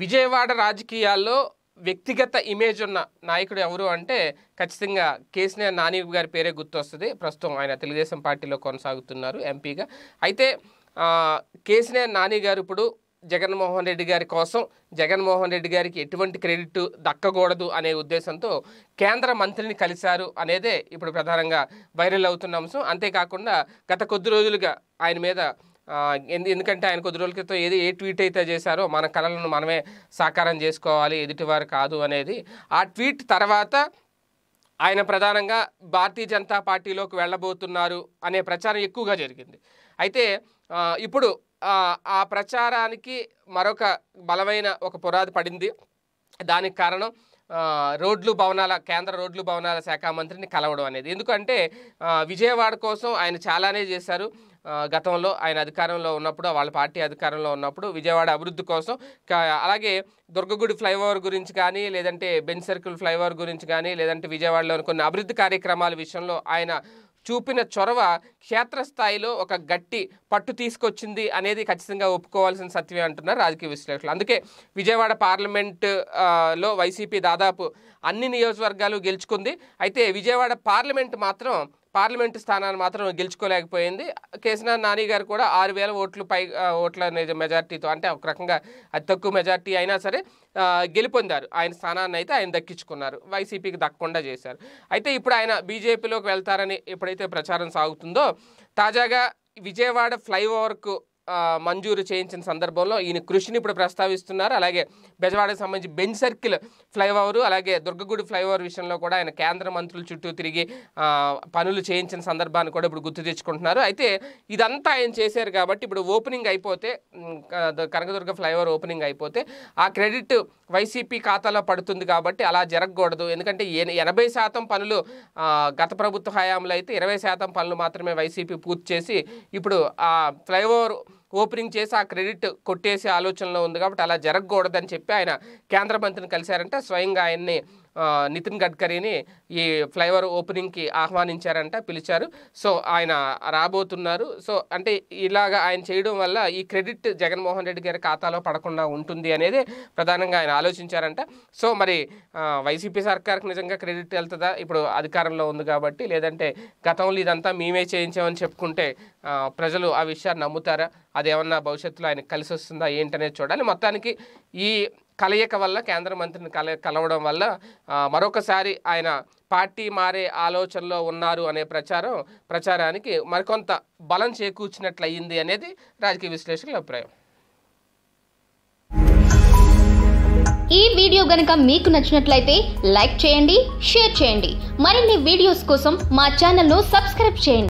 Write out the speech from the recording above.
విజయవాడ రాజకీయాల్లో వ్యక్తిగత ఇమేజ్ ఉన్న నాయకుడు ఎవరు అంటే ఖచ్చితంగా కేసీనే నాని గారి పేరే గుర్తొస్తుంది ప్రస్తుతం ఆయన తెలుగుదేశం పార్టీలో కొనసాగుతున్నారు ఎంపీగా అయితే కేసీనే నాని గారు ఇప్పుడు జగన్మోహన్ రెడ్డి గారి కోసం జగన్మోహన్ రెడ్డి గారికి ఎటువంటి క్రెడిట్ దక్కకూడదు అనే ఉద్దేశంతో కేంద్ర మంత్రిని కలిశారు అనేదే ఇప్పుడు ప్రధానంగా వైరల్ అవుతున్న అంశం అంతేకాకుండా గత కొద్ది రోజులుగా ఆయన మీద ఎందుకంటే ఆయన కొద్ది రోజుల క్రితం ఏది ఏ ట్వీట్ అయితే చేశారో మన కళలను మనమే సాకారం చేసుకోవాలి ఎదుటివారు కాదు అనేది ఆ ట్వీట్ తర్వాత ఆయన ప్రధానంగా భారతీయ జనతా పార్టీలోకి వెళ్ళబోతున్నారు అనే ప్రచారం ఎక్కువగా జరిగింది అయితే ఇప్పుడు ఆ ప్రచారానికి మరొక బలమైన ఒక పురాది పడింది దానికి కారణం రోడ్లు భవనాల కేంద్ర రోడ్లు భవనాల శాఖ మంత్రిని కలవడం అనేది ఎందుకంటే విజయవాడ కోసం ఆయన చాలానే చేశారు గతంలో ఆయన అధికారంలో ఉన్నప్పుడు వాళ్ళ పార్టీ అధికారంలో ఉన్నప్పుడు విజయవాడ అభివృద్ధి కోసం అలాగే దుర్గగుడి ఫ్లైఓవర్ గురించి కానీ లేదంటే బెంచ్ సర్కిల్ ఫ్లైఓవర్ గురించి కానీ లేదంటే విజయవాడలోని కొన్ని అభివృద్ధి కార్యక్రమాల విషయంలో ఆయన చూపిన చొరవ క్షేత్రస్థాయిలో ఒక గట్టి పట్టు తీసుకొచ్చింది అనేది ఖచ్చితంగా ఒప్పుకోవాల్సిన సత్యమే అంటున్నారు రాజకీయ విశ్లేషకులు అందుకే విజయవాడ పార్లమెంటులో లో వైసీపీ దాదాపు అన్ని నియోజకవర్గాలు గెలుచుకుంది అయితే విజయవాడ పార్లమెంట్ మాత్రం పార్లమెంటు స్థానాన్ని మాత్రం గెలుచుకోలేకపోయింది కేసీఆర్ నాని గారు కూడా ఆరు వేల ఓట్లు పై ఓట్ల మెజార్టీతో అంటే ఒక రకంగా అతి తక్కువ మెజార్టీ అయినా సరే గెలుపొందారు ఆయన స్థానాన్ని అయితే ఆయన దక్కించుకున్నారు వైసీపీకి దక్కకుండా చేశారు అయితే ఇప్పుడు ఆయన బీజేపీలోకి వెళ్తారని ఎప్పుడైతే ప్రచారం సాగుతుందో తాజాగా విజయవాడ ఫ్లైఓవర్కు మంజూరు చేయించిన సందర్భంలో ఈయన కృషిని ఇప్పుడు ప్రస్తావిస్తున్నారు అలాగే బెజవాడకు సంబంధించి బెంచ్ సర్కిల్ ఫ్లైఓవర్ అలాగే దుర్గగూడి ఫ్లైఓవర్ విషయంలో కూడా ఆయన కేంద్ర మంత్రులు చుట్టూ తిరిగి పనులు చేయించిన సందర్భాన్ని కూడా ఇప్పుడు గుర్తు తెచ్చుకుంటున్నారు అయితే ఇదంతా ఆయన చేశారు కాబట్టి ఇప్పుడు ఓపెనింగ్ అయిపోతే కనకదుర్గ ఫ్లైఓవర్ ఓపెనింగ్ అయిపోతే ఆ క్రెడిట్ వైసీపీ ఖాతాలో పడుతుంది కాబట్టి అలా జరగకూడదు ఎందుకంటే ఎనభై శాతం పనులు గత ప్రభుత్వ హయాంలో అయితే ఇరవై శాతం పనులు మాత్రమే వైసీపీ పూర్తి చేసి ఇప్పుడు ఆ ఫ్లైఓవర్ ఓపెనింగ్ చేసి ఆ క్రెడిట్ కొట్టేసే ఆలోచనలో ఉంది కాబట్టి అలా జరగకూడదని చెప్పి ఆయన కేంద్ర మంత్రిని కలిశారంటే స్వయంగా ఆయన్ని నితిన్ గడ్కరీని ఈ ఫ్లైఓవర్ ఓపెనింగ్కి ఆహ్వానించారంట పిలిచారు సో ఆయన రాబోతున్నారు సో అంటే ఇలాగ ఆయన చేయడం వల్ల ఈ క్రెడిట్ జగన్మోహన్ రెడ్డి గారి ఖాతాలో పడకుండా ఉంటుంది అనేది ప్రధానంగా ఆయన ఆలోచించారంట సో మరి వైసీపీ సర్కార్కి నిజంగా క్రెడిట్ వెళ్తుందా ఇప్పుడు అధికారంలో ఉంది కాబట్టి లేదంటే గతంలో ఇదంతా మేమే చేయించామని చెప్పుకుంటే ప్రజలు ఆ విషయాన్ని నమ్ముతారా అదేమన్నా భవిష్యత్తులో ఆయన కలిసి వస్తుందా ఏంటనేది చూడాలి మొత్తానికి ఈ కలయిక వల్ల కేంద్ర మంత్రిని కల కలవడం వల్ల మరొకసారి ఆయన పార్టీ మారే ఆలోచనలో ఉన్నారు అనే ప్రచారం ప్రచారానికి మరికొంత బలం చేకూర్చినట్లయింది అనేది రాజకీయ విశ్లేషకుల అభిప్రాయం ఈ వీడియో గనుక మీకు నచ్చినట్లయితే లైక్ చేయండి షేర్ చేయండి మరిన్ని వీడియోస్ కోసం మా ఛానల్ను సబ్స్క్రైబ్ చేయండి